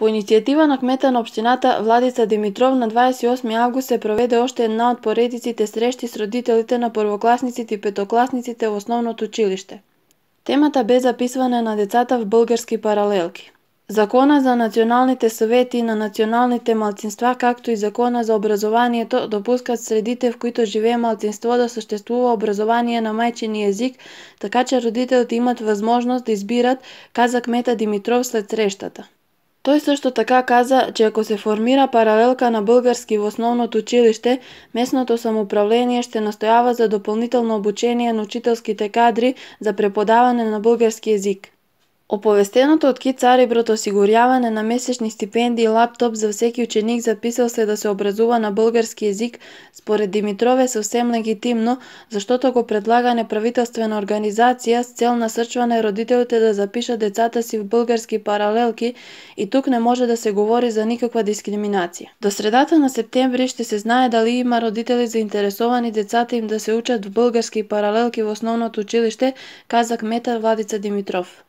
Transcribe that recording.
По иницијатива на кмета на Обштината Владица Димитров на 28 август се проведе още една од поредиците срещи с родителите на првокласниците и петокласниците во основното училиште. Темата бе записване на децата в български паралелки. Закона за националните совети на националните малцинства, както и Закона за образованието, допускат средите в които живее малцинство да съществува образование на мајчини език, така че родителите имат възможност да избират, каза кмета Димитров след срещата. Тој също така каза, че ако се формира паралелка на български во основното училиште, местното самоуправление ще настојава за дополнително обучение на учителските кадри за преподаване на български език. Оповестеното од ки Цариброт осигурјавање на месечни стипендии и лаптоп за всеки ученик записал се да се образува на български език, според Димитрове совсем легитимно, заштото го предлага неправителствена организација с цел насрчване родителите да запишат децата си в български паралелки и тук не може да се говори за никаква дискриминација. До средата на септември ще се знае дали има родители заинтересовани децата им да се учат в български паралелки во основното училиште, каза кмета Владица Димитров.